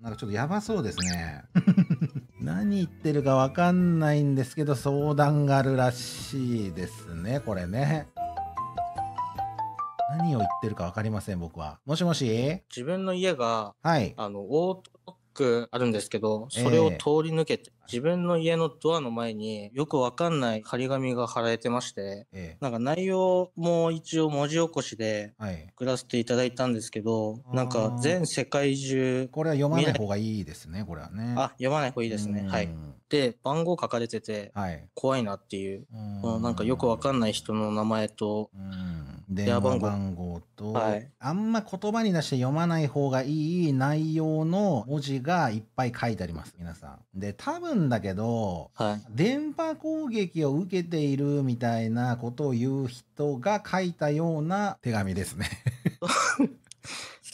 なんかちょっとやばそうですね。何言ってるかわかんないんですけど、相談があるらしいですね、これね。何を言ってるかわかりません、僕は。もしもし自分の家が、はい。あの、オートあるんですけど、それを通り抜けて、自分の家のドアの前によくわかんない張り紙が貼られてまして、なんか内容も一応文字起こしで送らせていただいたんですけど、なんか全世界中。これは読まない方がいいですね、これはね。あ、読まない方がいいですね。はい。で、番号書かれてて、怖いなっていう、うなんかよくわかんない人の名前と、電話番号と、はい、あんま言葉に出して読まない方がいい内容の文字がいっぱい書いてあります、皆さん。で、多分だけど、はい、電波攻撃を受けているみたいなことを言う人が書いたような手紙ですね。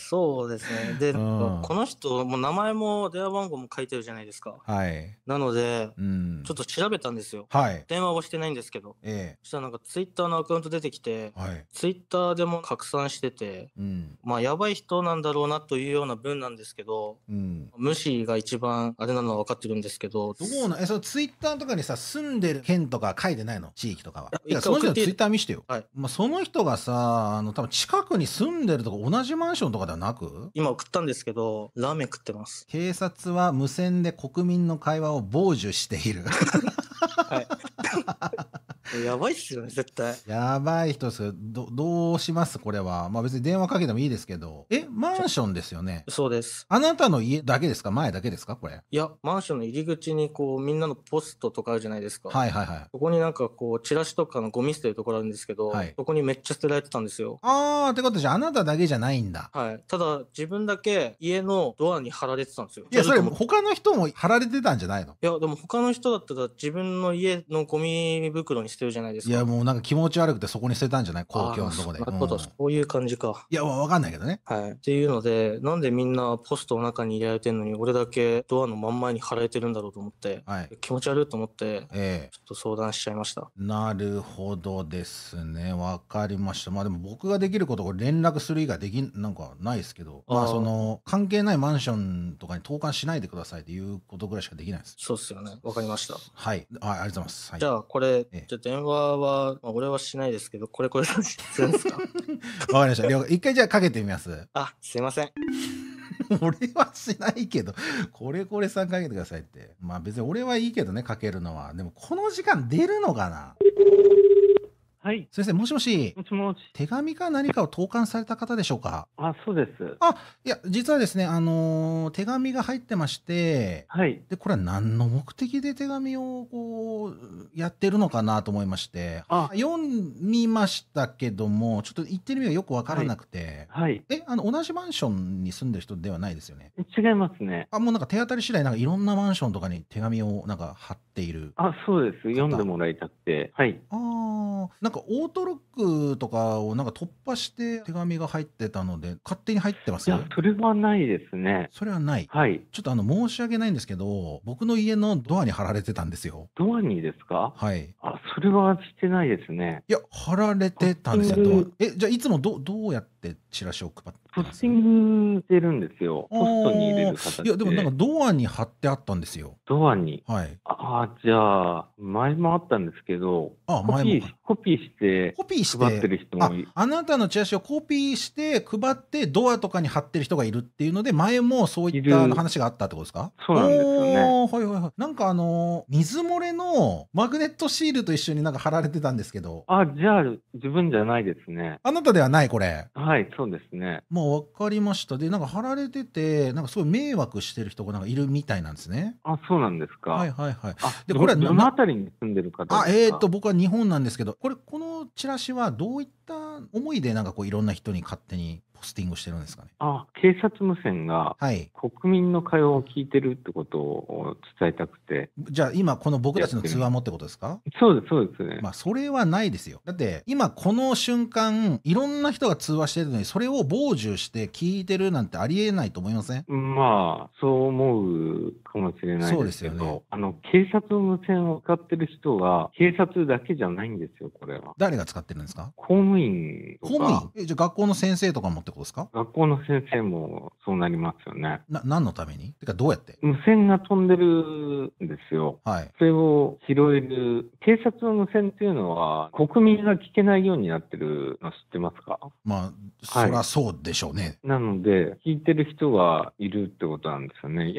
そうですね。で、うん、この人、も名前も電話番号も書いてるじゃないですか。はい。なので、うん、ちょっと調べたんですよ。はい。電話をしてないんですけど。ええ。そしたらなんかツイッターのアカウント出てきて、はい。ツイッターでも拡散してて、うん、まあ、やばい人なんだろうなというような文なんですけど、うん。無視が一番あれなのは分かってるんですけど。どうなんえ、そのツイッターとかにさ、住んでる県とか書いてないの地域とかは。いや、その人のツイッター見してよ。はい。まあ、その人がさ、あの、多分近くに住んでるとか同じマンションとかではなく今送ったんですけどラーメン食ってます警察は無線で国民の会話を傍受しているはい やばいっすよね絶対やばい人ですどどうしますこれはまあ別に電話かけてもいいですけどえマンションですよね。そうです。あなたの家だけですか前だけですかこれ。いや、マンションの入り口にこう、みんなのポストとかあるじゃないですか。はいはいはい。そこになんかこう、チラシとかのゴミ捨てるところあるんですけど、はい、そこにめっちゃ捨てられてたんですよ。あー、ってことじゃあなただけじゃないんだ。はい。ただ、自分だけ家のドアに貼られてたんですよ。いや、それ他の人も貼られてたんじゃないのいや、でも他の人だったら自分の家のゴミ袋に捨てるじゃないですか。いや、もうなんか気持ち悪くてそこに捨てたんじゃない公共のとこで。なるほど、そういう感じか。いや、わかんないけどね。はい。っていうので、なんでみんなポストを中に入れられてるのに、俺だけドアの真ん前に貼られてるんだろうと思って、はい、気持ち悪いと思って、えー、ちょっと相談しちゃいました。なるほどですね。わかりました。まあでも僕ができること、連絡する以外できなんかないですけど、まあその、関係ないマンションとかに投函しないでくださいっていうことぐらいしかできないです。そうっすよね。わかりました。はい。あありがとうございます。はい、じゃあこれ、えー、じゃ電話は、まあ、俺はしないですけど、これこれわかりました。一回じゃあかけてみます。あ、すいません。俺はしないけど、これこれさんかけてくださいって。まあ別に俺はいいけどね、かけるのは。でもこの時間出るのかなはい。先生、もしもし。もしもし。手紙か何かを投函された方でしょうかあ、そうです。あ、いや、実はですね、あのー手紙が入ってまして、はい。で、これは何の目的で手紙をこう、やってるのかなと思いまして、あ読みましたけども、ちょっと言ってる意味がよくわからなくて、はい。え、あの、同じマンションに住んでる人ではないですよね。違いますね。あ、もうなんか手当たり次第、なんかいろんなマンションとかに手紙をなんか貼っている。あ、そうです。読んでもらいたくて。はい。ああ、なんかかオートロックとかをなんか突破して手紙が入ってたので、勝手に入ってますいや、それはないですね。それはない。はい。ちょっとあの、申し訳ないんですけど、僕の家のドアに貼られてたんですよ。ドアにですかはい。あ、それはしてないですね。いや、貼られてたんですよ、ドア。え、じゃあいつもどどうやってチラシを配って、ね、ポスティングしてるんですよ。ポストに入れる形いや、でもなんかドアに貼ってあったんですよ。ドアにはい。ああ、じゃあ、前もあったんですけど、あ前もコピーして、コピーして配ってる人もいあなたのチラシをコピーして配って、ドアとかに貼ってる人がいるっていうので、前もそういった話があったってことですかそうなんですよね。はいはいはい。なんかあの、水漏れのマグネットシールと一緒になんか貼られてたんですけど。あ、じゃあ、自分じゃないですね。あなたではない、これ。はい、そうそうですね。まあ、わかりました。で、なんか貼られてて、なんかすごい迷惑してる人がなんかいるみたいなんですね。あ、そうなんですか。はいはいはい。で、これはどの辺りに住んでる方あ、えっ、ー、と、僕は日本なんですけど、これ、このチラシはどういった思いで、なんかこういろんな人に勝手にポスティングしてるんですかね。あ警察無線が国民の会話を聞いてるってことを伝えたくて、はい、じゃあ今、この僕たちの通話もってことですかそうです、そうですね。まあ、それはないですよ。だって、今この瞬間、いろんな人が通話してるのに、それを傍受して聞いてるなんてありえないと思いませんまあ、そう思うかもしれないですけど、ね、あの警察無線を使ってる人は、警察だけじゃないんですよ、これは。誰が使ってるんですか公務員公務員えじゃあ学校の先生とかもってことですか学校の先生もそうなりますよね。な、何のためにてかどうやって無線が飛んでるんですよ。はい。それを拾える、警察の無線っていうのは国民が聞けないようになってるの知ってますかまあ、そりゃそうでしょうね。はい、なので、聞いてる人がいるってことなんですよね。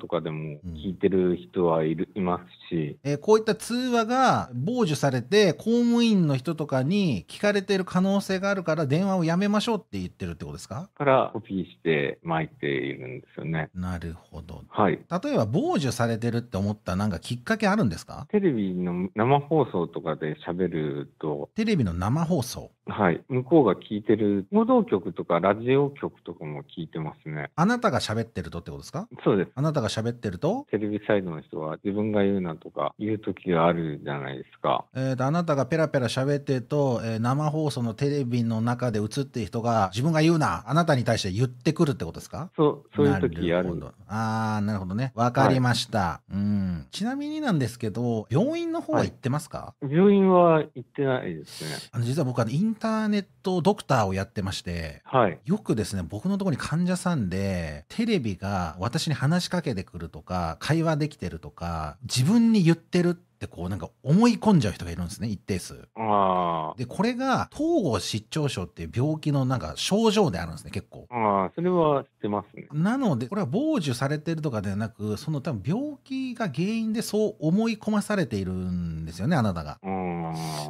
とかでも聞いてる人はいる、いますし、えーこういった通話が傍受されて公務員の人とかに聞かれてる可能性があるから電話をやめましょうって言ってるってことですかからコピーして巻いているんですよね。なるほど。はい。例えば傍受されてるって思ったなんかきっかけあるんですかテレビの生放送とかで喋ると、テレビの生放送。はい、向こうが聞いてる報道局とかラジオ局とかも聞いてますね。あなたが喋ってるとってことですかそうです。あなたがが喋ってるとテレビサイドの人は自分が言うなとか言う時があるじゃないですか。えーと、あなたがペラペラ喋ってると、えー、生放送のテレビの中で映ってる人が自分が言うな、あなたに対して言ってくるってことですかそう、そういう時あるああ、なるほどね。わかりました、はい、うん。ちなみになんですけど、病院の方は行ってますか、はい、病院は行ってないですね。あの実は僕はインターネットドクターをやってまして、はい、よくですね、僕のところに患者さんで、テレビが私に話しかけでくるとか会話できてるとか自分に言ってるってこうなんか思い込んじゃう人がいるんですね一定数。あでこれが統合失調症っていう病気のなんか症状であるんですね結構。ああそれは知ってますね。なのでこれは傍受されてるとかではなくその多分病気が原因でそう思い込まされているんですよねあなたが。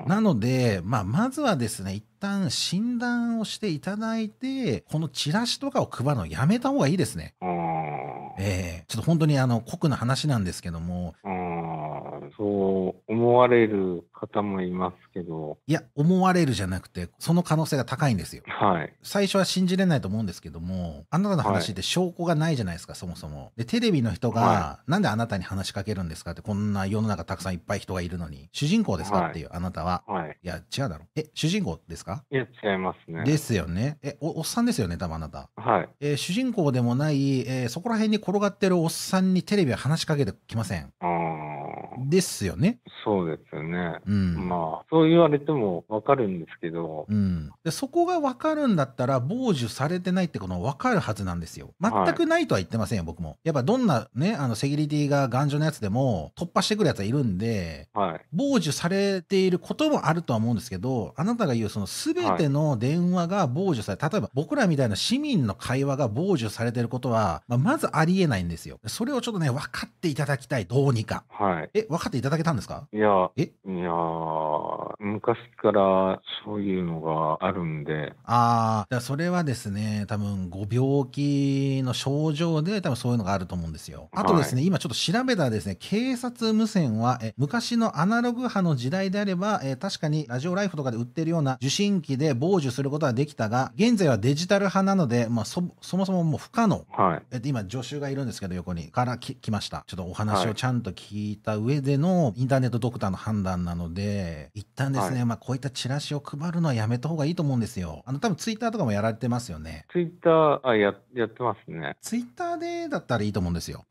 なので、まあ、まずはですね一旦診断をしていただいてこのチラシとかを配るのをやめた方がいいですね。あえー、ちょっと本当にあの酷な話なんですけども。あそう思われる方もいますけど。いや、思われるじゃなくて、その可能性が高いんですよ。はい。最初は信じれないと思うんですけども、あなたの話って証拠がないじゃないですか、はい、そもそも。で、テレビの人が、はい、なんであなたに話しかけるんですかって、こんな世の中たくさんいっぱい人がいるのに、主人公ですか、はい、っていう、あなたは。はい。いや、違うだろ。え、主人公ですかいや、違いますね。ですよね。え、おおっさんですよね、多分あなた。はい。えー、主人公でもない、えー、そこら辺に転がってるおっさんにテレビは話しかけてきません。ああ。ですよね。そうですよね。うんまあ、そう言われても分かるんですけど、うん、でそこが分かるんだったら、傍受されてないってことは分かるはずなんですよ。全くないとは言ってませんよ、はい、僕も。やっぱどんなね、あのセキュリティが頑丈なやつでも、突破してくるやつはいるんで、はい、傍受されていることもあるとは思うんですけど、あなたが言う、その全ての電話が傍受され、例えば僕らみたいな市民の会話が傍受されてることは、まあ、まずありえないんですよ。それをちょっとね、分かっていただきたい、どうにか。はい、え、分かっていただけたんですかいや、えいや昔からそういうのがあるんで。ああ、それはですね、多分ご病気の症状で、多分そういうのがあると思うんですよ。あとですね、はい、今ちょっと調べたらですね、警察無線は、え昔のアナログ派の時代であれば、え確かにラジオライフとかで売ってるような受信機で傍受することはできたが、現在はデジタル派なので、まあ、そそもそももう不可能。はい、え今、助手がいるんですけど、横にから来ました。ちょっとお話をちゃんと聞いた上での、インターネットドクターの判断なので、ので、一旦ですね、はい、まあ、こういったチラシを配るのはやめた方がいいと思うんですよ。あの、多分ツイッターとかもやられてますよね。ツイッター、あ、や、やってますね。ツイッターでだったらいいと思うんですよ。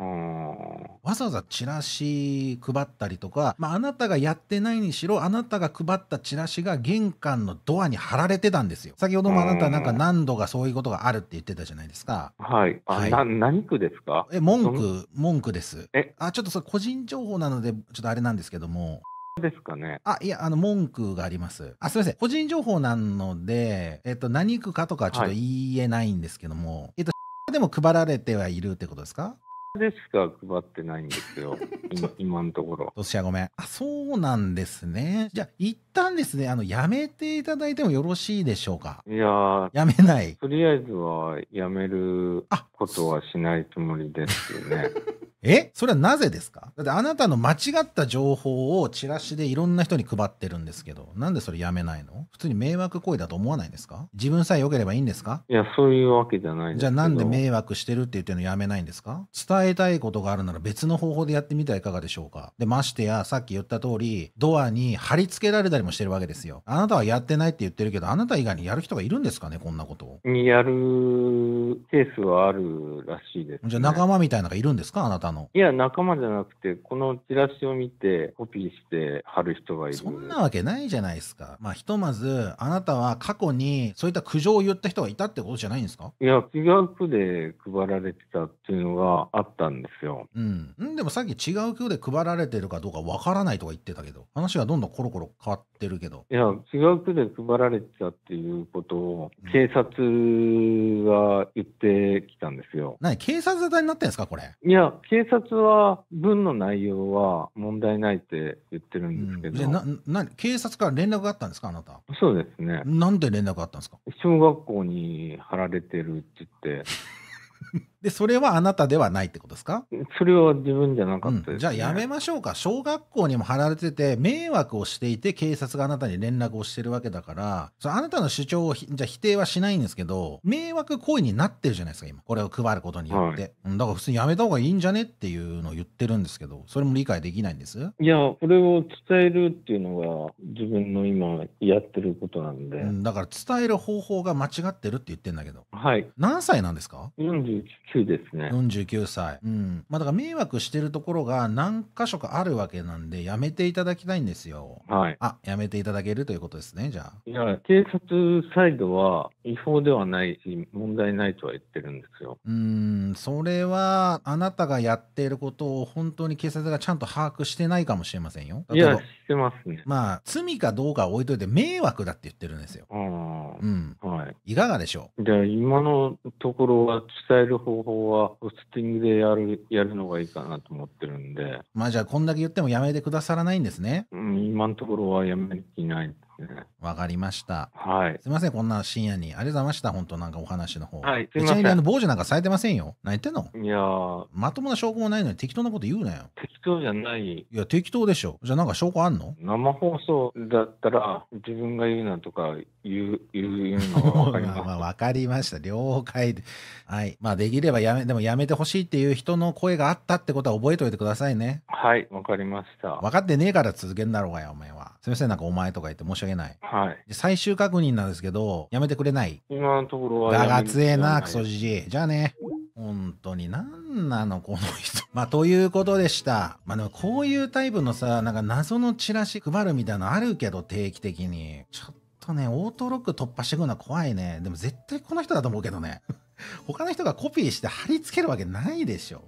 わざわざチラシ配ったりとか、まあ、あなたがやってないにしろ、あなたが配ったチラシが玄関のドアに貼られてたんですよ。先ほどもあなたなんか何度かそういうことがあるって言ってたじゃないですか。はい。はい、な何区ですかえ、文句、文句です。えあ、ちょっとそれ個人情報なので、ちょっとあれなんですけども。ですかね。あ、いや、あの、文句があります。あ、すみません。個人情報なので、えっと、何区かとかちょっと言えないんですけども、はい、えっと、でも配られてはいるってことですかでしか配ってないんですよ 今のところ。ロシアごめん。あ、そうなんですね。じゃあ、旦ですね、あの、やめていただいてもよろしいでしょうか。いやー、やめない。とりあえずはやめるあことはしないつもりですよね。えそれはなぜですかだってあなたの間違った情報をチラシでいろんな人に配ってるんですけど、なんでそれやめないの普通に迷惑行為だと思わないですか自分さえ良ければいいんですかいや、そういうわけじゃないですじゃあなんで迷惑してるって言ってるのやめないんですか伝えたいことがあるなら別の方法でやってみてはいかがでしょうかで、ましてや、さっき言った通り、ドアに貼り付けられたりりもしてるわけですよ。あなたはやってないって言ってるけど、あなた以外にやる人がいるんですかね、こんなことを。やるケースはあるらしいです、ね、じゃあ仲間みたいなのがいるんですか、あなたの。いや、仲間じゃなくて、このチラシを見て、コピーして貼る人がいる。そんなわけないじゃないですか。まあ、ひとまず、あなたは過去にそういった苦情を言った人がいたってことじゃないんですかいや、違う区で配られてたっていうのがあったんですよ。うん。でもさっき違う区で配られてるかどうかわからないとか言ってたけど、話がどんどんコロコロ変わっててるけど。いや、違う区で配られたっていうことを、警察が言ってきたんですよ。何、警察沙になってんですか、これ。いや、警察は、文の内容は問題ないって言ってるんですけど。なな警察から連絡があったんですか、あなた。そうですね。なんで連絡があったんですか小学校に貼られてるって言って。で、それはあなたではないってことですかそれは自分じゃなかったですね、うん、じゃあやめましょうか。小学校にも貼られてて、迷惑をしていて、警察があなたに連絡をしてるわけだから、そあなたの主張をじゃ否定はしないんですけど、迷惑行為になってるじゃないですか、今。これを配ることによって。はい、だから普通にやめた方がいいんじゃねっていうのを言ってるんですけど、それも理解できないんです。いや、これを伝えるっていうのが、自分の今やってることなんで。うん、だから伝える方法が間違ってるって言ってんだけど。はい。何歳なんですか ?49 9ですね。49歳。うん。まあだから迷惑してるところが何箇所かあるわけなんで、やめていただきたいんですよ。はい。あ、やめていただけるということですね、じゃあ。いや、警察サイドは違法ではないし、問題ないとは言ってるんですよ。うん、それは、あなたがやっていることを本当に警察がちゃんと把握してないかもしれませんよ。いや、してますね。まあ、罪かどうか置いといて迷惑だって言ってるんですよ。ああ。うん。はい。いかがでしょうじゃあ、今のところは伝える方法はポスティングでやるやるのがいいかなと思ってるんで。まあじゃあ、こんだけ言ってもやめてくださらないんですね。うん、今のところはやめていない。わかりました。はい。すみません、こんな深夜に。ありがとうございました、本当なんかお話の方。はい、すみません。あの、傍受なんかされてませんよ。何言ってんのいやまともな証拠もないのに適当なこと言うなよ。適当じゃない。いや、適当でしょ。じゃあなんか証拠あんの生放送だったら、自分が言うなとか言う、言うのわ まあ、わかりました。了解で。はい。まあ、できればやめ、でもやめてほしいっていう人の声があったってことは覚えておいてくださいね。はい、わかりました。分かってねえから続けんだろうがよ、お前は。すみません、なんかお前とか言ってもしし訳ない。はい。最終確認なんですけど、やめてくれない今のところは。だがつえな、クソじじい。じゃあね。本当に何なのこの人。まあ、ということでした。まあ、でもこういうタイプのさ、なんか謎のチラシ配るみたいなのあるけど、定期的に。ちょっとね、オートロック突破してくるのは怖いね。でも絶対この人だと思うけどね。他の人がコピーして貼り付けるわけないでしょ。